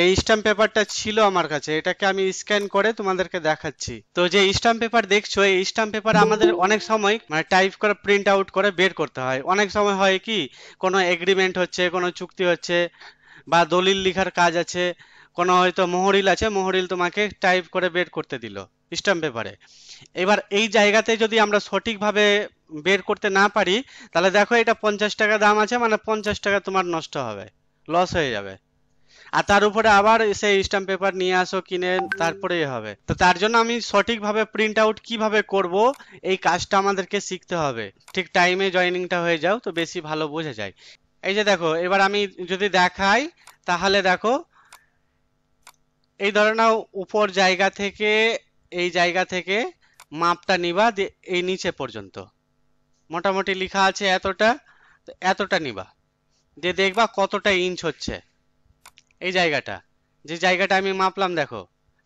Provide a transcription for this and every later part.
এই স্ট্যাম্প পেপারটা ছিল আমার কাছে এটাকে আমি স্ক্যান করে তোমাদেরকে দেখাচ্ছি তো যে স্ট্যাম্প পেপার দেখছো এই স্ট্যাম্প পেপার আমাদের অনেক সময় মানে টাইপ করে প্রিন্ট আউট করে বের করতে হয় অনেক সময় হয় কি কোনো এগ্রিমেন্ট হচ্ছে কোনো চুক্তি হচ্ছে বা দলিল লিখার কাজ আছে কোনো হয়তো মোহরিল আছে মোহরিল তোমাকে টাইপ করে বের করতে দিল স্ট্যাম্প পেপারে এবার এই জায়গাতে যদি আমরা সঠিকভাবে বের করতে না পারি তাহলে দেখো এটা পঞ্চাশ টাকা দাম আছে মানে পঞ্চাশ টাকা তোমার নষ্ট হবে লস হয়ে যাবে আর তার উপরে আবার সেই স্ট্যাম্প পেপার নিয়ে আসো কিনে তারপরে হবে তো তার জন্য আমি সঠিকভাবে প্রিন্ট আউট কিভাবে করব এই কাজটা আমাদেরকে শিখতে হবে ঠিক টাইমে জয়েনিংটা হয়ে যাও তো বেশি ভালো বোঝা যায় এই যে দেখো এবার আমি যদি দেখাই তাহলে দেখো এই ধরে নাও উপর জায়গা থেকে এই জায়গা থেকে মাপটা নিবা এই নিচে পর্যন্ত মোটামুটি লেখা আছে এতটা এতটা নিবা যে দেখবা কতটা ইঞ্চ হচ্ছে এই জায়গাটা যে জায়গাটা আমি মাপলাম দেখো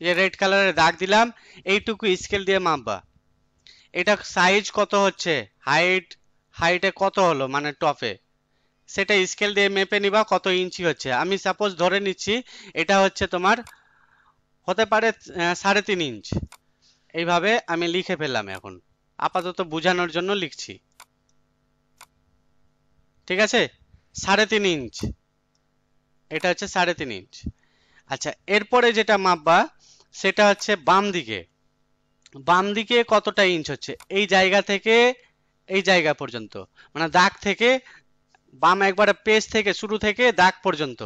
যে রেড কালারের দাগ দিলাম এইটুকু স্কেল দিয়ে মাপবা এটা সাইজ কত হচ্ছে হাইট হাইটে কত হলো মানে টপে সেটা স্কেল দিয়ে মেপে নিবা কত ইঞ্চি হচ্ছে আমি সাপোজ ধরে নিচ্ছি এটা হচ্ছে তোমার হতে পারে সাড়ে তিন ইঞ্চ এইভাবে আমি লিখে ফেললাম এখন আপাতত বোঝানোর জন্য লিখছি ঠিক আছে সাড়ে তিন ইঞ্চ এটা হচ্ছে সাড়ে তিন ইঞ্চ আচ্ছা এরপরে যেটা মাপবা সেটা হচ্ছে বাম দিকে বাম দিকে কতটা ইঞ্চ হচ্ছে এই জায়গা থেকে এই জায়গা পর্যন্ত মানে দাগ থেকে বাম একবারে পেজ থেকে শুরু থেকে দাগ পর্যন্ত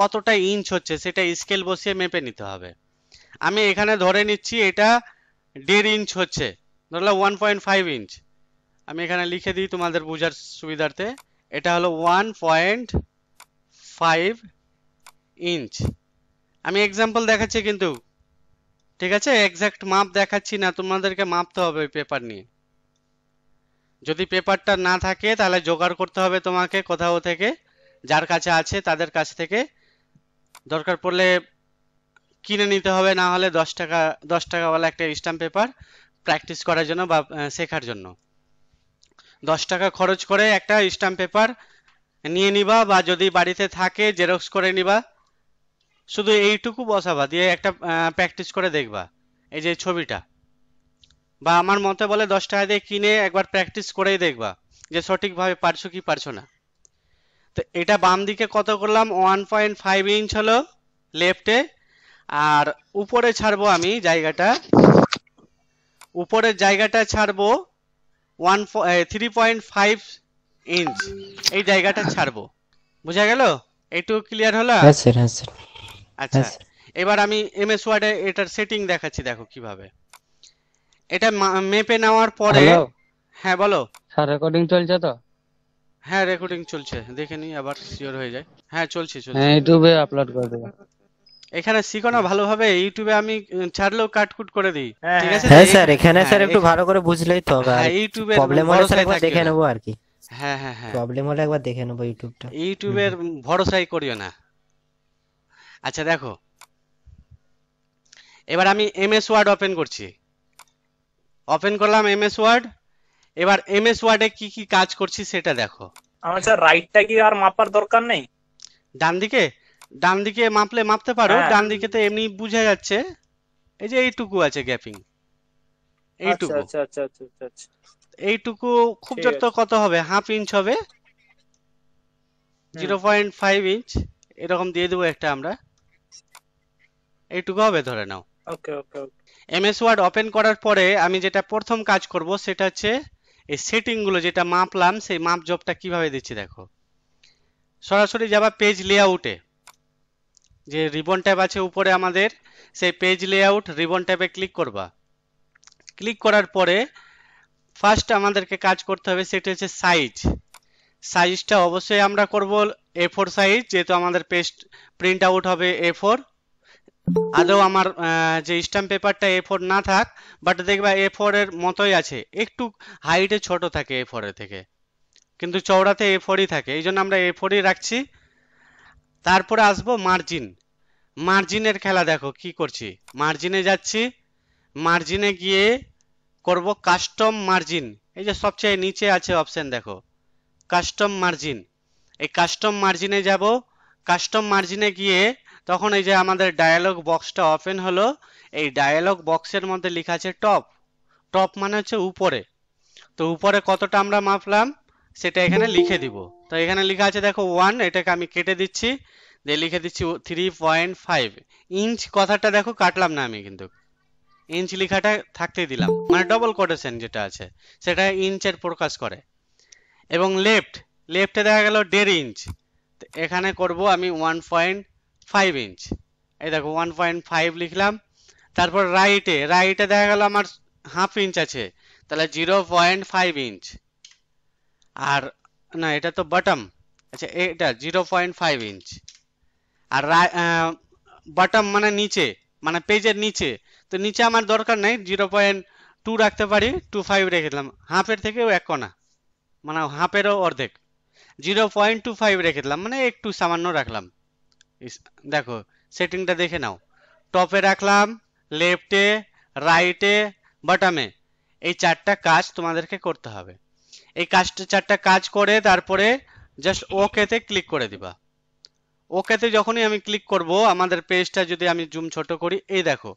কতটা ইঞ্চ হচ্ছে সেটা স্কেল বসিয়ে মেপে নিতে হবে আমি এখানে ধরে নিচ্ছি এটা দেড় ইঞ্চ হচ্ছে ধরলাম ওয়ান পয়েন্ট ফাইভ ইঞ্চ আমি এখানে লিখে দিই তোমাদের বোঝার সুবিধার্থে এটা হলো ওয়ান পয়েন্ট ফাইভ ইঞ্চ আমি এক্সাম্পল দেখাচ্ছি কিন্তু ঠিক আছে এক্স্যাক্ট মাপ দেখাচ্ছি না তোমাদেরকে মাপতে হবে ওই পেপার নিয়ে যদি পেপারটা না থাকে তাহলে জোগাড় করতে হবে তোমাকে কোথাও থেকে যার কাছে আছে তাদের কাছ থেকে দরকার পড়লে কিনে নিতে হবে না হলে দশ টাকা দশ টাকাওয়ালা একটা স্ট্যাম্প পেপার প্র্যাকটিস করার জন্য বা শেখার জন্য দশ টাকা খরচ করে একটা স্ট্যাম্প পেপার নিয়ে নিবা বা যদি বাড়িতে থাকে জেরক্স করে নিবা শুধু এইটুকু বসাবা দিয়ে একটা প্র্যাকটিস করে দেখবা এই যে ছবিটা বা আমার মতে বলে দশ টাকা দিয়ে কিনে একবার প্র্যাকটিস করেই দেখবা যে সঠিকভাবে পারছো কি পারছো না তো এটা বাম দিকে কত করলাম ওয়ান পয়েন্ট ফাইভ ইঞ্চ হলো লেফটে আর উপরে ছাড়বো আমি জায়গাটা উপরের জায়গাটা ছাড়বো one three point five inch এই জায়গাটা ছাড়বো বুঝা গেল একটু ক্লিয়ার হলো হ্যাঁ স্যার হ্যাঁ স্যার আচ্ছা হ্যাঁ, এবার আমি এমএস ওয়ার্ডে এটার সেটিং দেখাচ্ছি দেখো কিভাবে এটা মেপে নেওয়ার পরে হ্যাঁ বলো স্যার রেকর্ডিং চলছে তো হ্যাঁ রেকর্ডিং চলছে দেখে নিই আবার সিওর হয়ে যায় হ্যাঁ চলছে চলছে হ্যাঁ ইউটিউবে আপলোড করে দেব এখানে শিখো না ভালোভাবে ইউটিউবে আমি ছাড়লেও কাটকুট করে দিই হ্যাঁ, হ্যাঁ। ঠিক আছে হ্যাঁ স্যার এখানে স্যার একটু ভালো করে বুঝলেই তো হ্যাঁ ইউটিউবে প্রবলেম হলে স্যার একবার দেখে নেব আর কি হ্যাঁ হ্যাঁ হ্যাঁ প্রবলেম হলে একবার দেখে নেব ইউটিউবটা ইউটিউবের ভরসাই করিও না আচ্ছা দেখো এবার আমি এমএস ওয়ার্ড ওপেন করছি ওপেন করলাম এমএস ওয়ার্ড এবার এমএস ওয়ার্ডে কি কি কাজ করছি সেটা দেখো আমার স্যার রাইটটা কি আর মাপার দরকার নেই ডান দিকে ডান দিকে মাপলে মাপতে পারো হ্যাঁ। ডান দিকে তো এমনি বুঝা যাচ্ছে এই যে এইটুকু আছে গ্যাপিং এইটুকু আচ্ছা আচ্ছা, আচ্ছা আচ্ছা আচ্ছা আচ্ছা এইটুকু খুব জোর তো কত হবে হাফ ইঞ্চ হবে জিরো পয়েন্ট ফাইভ ইঞ্চ এরকম দিয়ে দেবো একটা আমরা এইটুকু হবে ধরে নাও okay okay MS Word open করার পরে আমি যেটা প্রথম কাজ করব সেটা হচ্ছে এই সেটিং গুলো যেটা মাপলাম সেই মাপ জবটা কিভাবে দিচ্ছি দেখো সরাসরি যাবা পেজ লেআউটে যে রিবন ট্যাব আছে উপরে আমাদের সেই পেজ লেআউট রিবন ট্যাবে ক্লিক করবা ক্লিক করার পরে ফার্স্ট আমাদেরকে কাজ করতে হবে সেটা হচ্ছে সাইজ সাইজটা অবশ্যই আমরা করব এ ফোর সাইজ যেহেতু আমাদের পেস্ট প্রিন্ট আউট হবে এ ফোর আদৌ আমার যে স্ট্যাম্প পেপারটা এ ফোর না থাক বাট দেখবা এ ফোর এর মতোই আছে একটু হাইটে ছোট থাকে এ ফোরের থেকে কিন্তু চওড়াতে এ ফোরই থাকে এই জন্য আমরা এ ফোরই রাখছি তারপরে আসব মার্জিন মার্জিনের খেলা দেখো কি করছি মার্জিনে যাচ্ছি মার্জিনে গিয়ে করব কাস্টম মার্জিন এই যে সবচেয়ে নিচে আছে অপশন দেখো কাস্টম মার্জিন এই কাস্টম মার্জিনে যাব কাস্টম মার্জিনে গিয়ে তখন এই যে আমাদের ডায়ালগ বক্সটা ওপেন হলো এই ডায়ালগ বক্সের মধ্যে লেখা আছে টপ টপ মানে হচ্ছে উপরে তো উপরে কতটা আমরা মাপলাম সেটা এখানে লিখে দিব তো এখানে লেখা আছে দেখো ওয়ান এটাকে আমি কেটে দিচ্ছি দিয়ে লিখে দিচ্ছি থ্রি পয়েন্ট ফাইভ ইঞ্চ কথাটা দেখো কাটলাম না আমি কিন্তু ইঞ্চ লেখাটা থাকতেই দিলাম মানে ডবল কোটেশন যেটা আছে সেটা ইঞ্চের প্রকাশ করে এবং লেফট লেফটে দেখা গেল দেড় ইঞ্চ এখানে করব আমি ওয়ান পয়েন্ট ফাইভ ইঞ্চ এই দেখো ওয়ান পয়েন্ট ফাইভ লিখলাম তারপর রাইটে রাইটে দেখা গেল আমার হাফ ইঞ্চ আছে তাহলে জিরো পয়েন্ট ফাইভ ইঞ্চ আর না এটা তো বটম আচ্ছা এটা জিরো পয়েন্ট ফাইভ ইঞ্চ আর বটম মানে নিচে মানে পেজের নিচে তো নিচে আমার দরকার নেই জিরো পয়েন্ট টু রাখতে পারি টু ফাইভ রেখে দিলাম হাফের থেকেও এক কোণা মানে হাফেরও অর্ধেক জিরো পয়েন্ট টু ফাইভ রেখে দিলাম মানে একটু সামান্য রাখলাম দেখো সেটিংটা দেখে নাও টপে রাখলাম লেফটে রাইটে বাটামে এই চারটা কাজ তোমাদেরকে করতে হবে এই কাজটা চারটা কাজ করে তারপরে জাস্ট ওকেতে ক্লিক করে দিবা ওকেতে যখনই আমি ক্লিক করব আমাদের পেজটা যদি আমি জুম ছোট করি এই দেখো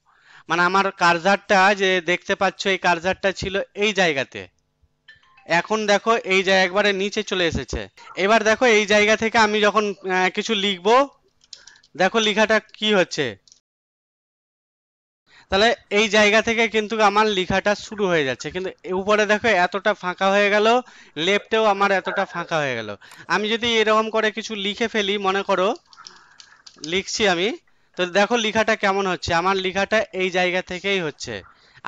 মানে আমার কার্জারটা যে দেখতে পাচ্ছ এই কার্জারটা ছিল এই জায়গাতে এখন দেখো এই জায়গা একবারে নিচে চলে এসেছে এবার দেখো এই জায়গা থেকে আমি যখন কিছু লিখবো দেখো লেখাটা কি হচ্ছে তাহলে এই জায়গা থেকে কিন্তু আমার লেখাটা শুরু হয়ে যাচ্ছে কিন্তু উপরে দেখো এতটা ফাঁকা হয়ে গেল লেফটেও আমার এতটা ফাঁকা হয়ে গেল আমি যদি এরকম করে কিছু লিখে ফেলি মনে করো লিখছি আমি তো দেখো লেখাটা কেমন হচ্ছে আমার লেখাটা এই জায়গা থেকেই হচ্ছে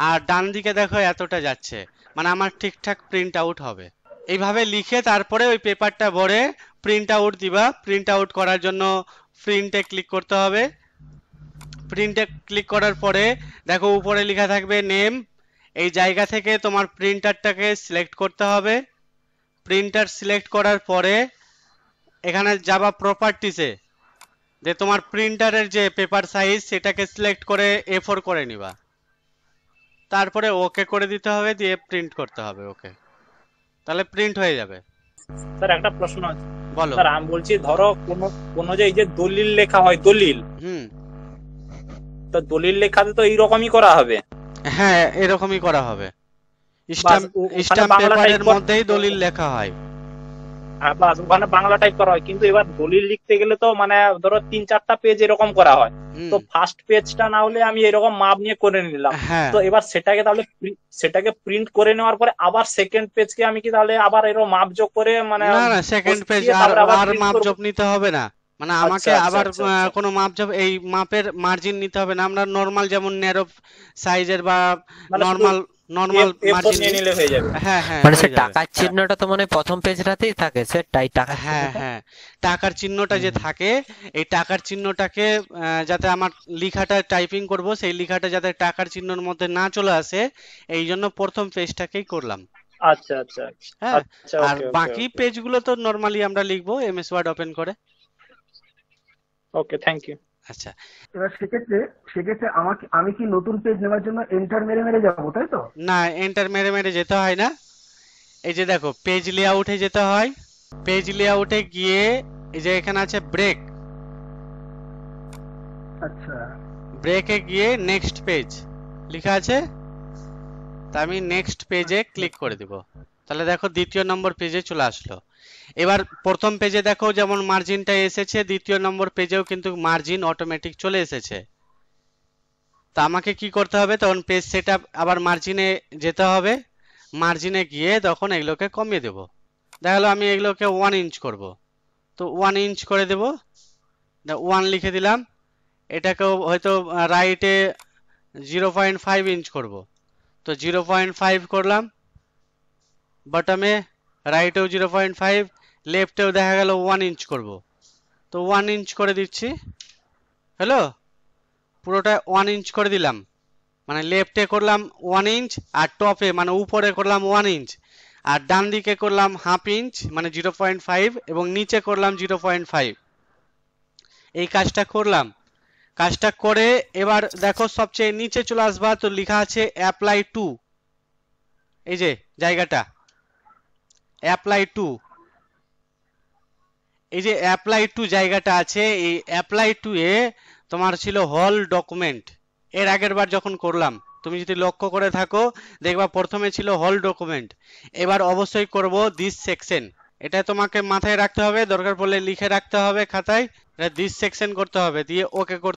আর ডান দিকে দেখো এতটা যাচ্ছে মানে আমার ঠিকঠাক প্রিন্ট আউট হবে এইভাবে লিখে তারপরে ওই পেপারটা ভরে প্রিন্ট আউট দিবা প্রিন্ট আউট করার জন্য প্রিন্টে ক্লিক করতে হবে প্রিন্টে ক্লিক করার পরে দেখো উপরে লেখা থাকবে নেম এই জায়গা থেকে তোমার প্রিন্টারটাকে সিলেক্ট করতে হবে প্রিন্টার সিলেক্ট করার পরে এখানে যাবা প্রপার্টিসে যে তোমার প্রিন্টারের যে পেপার সাইজ সেটাকে সিলেক্ট করে এ ফোর করে নিবা তারপরে ওকে করে দিতে হবে দিয়ে প্রিন্ট করতে হবে ওকে তাহলে প্রিন্ট হয়ে যাবে স্যার একটা প্রশ্ন আছে বলো আমি বলছি ধরো কোন কোন যে এই যে দলিল লেখা হয় দলিল হুম তো দলিল লেখাতে তো এইরকমই করা হবে হ্যাঁ এরকমই করা হবে স্ট্যাম্প স্ট্যাম্প পেপারের মধ্যেই দলিল লেখা হয় ওখানে হ্যাঁ, বাংলা টাইপ করা হয় কিন্তু এবার দলিল লিখতে গেলে তো মানে ধরো তিন চারটা পেজ এরকম করা হয় তো ফার্স্ট পেজটা না হলে আমি এরকম মাপ নিয়ে করে নিলাম হ্যাঁ। তো এবার সেটাকে তাহলে সেটাকে প্রিন্ট করে নেওয়ার পরে আবার সেকেন্ড পেজ কে আমি কি তাহলে আবার এরকম মাপ যোগ করে মানে সেকেন্ড পেজ আর মাপ যোগ নিতে হবে না মানে আচ্ছা, আমাকে আচ্ছা, আবার আচ্ছা, কোনো মাপ এই মাপের মার্জিন নিতে হবে না আমরা নরমাল যেমন ন্যারো সাইজের বা নরমাল মানে নরমাল মার্জিন নিলে হয়ে যাবে হ্যাঁ হ্যাঁ মানে সে টাকার চিহ্নটা তো মানে প্রথম পেজটাতেই থাকে সে তাই টাকা হ্যাঁ হ্যাঁ টাকার চিহ্নটা যে থাকে এই টাকার চিহ্নটাকে যাতে আমার লেখাটা টাইপিং করব সেই লেখাটা যাতে টাকার চিহ্নর মধ্যে না চলে আসে এই জন্য প্রথম পেজটাকেই করলাম আচ্ছা আচ্ছা হ্যাঁ আচ্ছা, আর বাকি পেজগুলো তো নরমালি আমরা লিখবো এমএস ওয়ার্ড ওপেন করে ওকে থ্যাংক ইউ আচ্ছা এবার সেক্ষেত্রে সেক্ষেত্রে আমাকে আমি কি নতুন পেজ নেওয়ার জন্য এন্টার মেরে মেরে যাব তাই তো না এন্টার মেরে মেরে যেতে হয় না এই যে দেখো পেজ লেআউটে যেতে হয় পেজ লেআউটে গিয়ে এই যে এখানে আছে ব্রেক আচ্ছা ব্রেকে গিয়ে নেক্সট পেজ লেখা আছে তা আমি নেক্সট পেজে ক্লিক করে দিব তাহলে দেখো দ্বিতীয় নম্বর পেজে চলে আসলো এবার প্রথম পেজে দেখো যেমন মার্জিনটা এসেছে দ্বিতীয় নম্বর পেজেও কিন্তু মার্জিন অটোমেটিক চলে এসেছে তা আমাকে কি করতে হবে তখন পেজ সেট আবার মার্জিনে যেতে হবে মার্জিনে গিয়ে তখন এগুলোকে কমিয়ে দেব দেখালো আমি এগুলোকে ওয়ান ইঞ্চ করব তো ওয়ান ইঞ্চ করে দেব ওয়ান লিখে দিলাম এটাকেও হয়তো রাইটে জিরো পয়েন্ট ফাইভ ইঞ্চ করব তো জিরো পয়েন্ট ফাইভ করলাম বটমে রাইটেও জিরো পয়েন্ট ফাইভ লেফটেও দেখা গেল ওয়ান ইঞ্চ করব তো ওয়ান ইঞ্চ করে দিচ্ছি হ্যালো পুরোটা ওয়ান ইঞ্চ করে দিলাম মানে লেফটে করলাম ওয়ান ইঞ্চ আর টপে মানে উপরে করলাম ওয়ান ইঞ্চ আর ডান দিকে করলাম হাফ ইঞ্চ মানে জিরো পয়েন্ট ফাইভ এবং নিচে করলাম জিরো পয়েন্ট ফাইভ এই কাজটা করলাম কাজটা করে এবার দেখো সবচেয়ে নিচে চলে আসবা তো লেখা আছে অ্যাপ্লাই টু এই যে জায়গাটা অ্যাপ্লাই টু এই যে অ্যাপ্লাই টু জায়গাটা আছে এই অ্যাপ্লাই টু এ তোমার ছিল হল ডকুমেন্ট এর আগের বার যখন করলাম তুমি যদি লক্ষ্য করে থাকো দেখবা প্রথমে ছিল হল ডকুমেন্ট এবার অবশ্যই করব দিস সেকশন এটা তোমাকে মাথায় রাখতে হবে দরকার পড়লে লিখে রাখতে হবে খাতায় দিস সেকশন করতে হবে দিয়ে ওকে করতে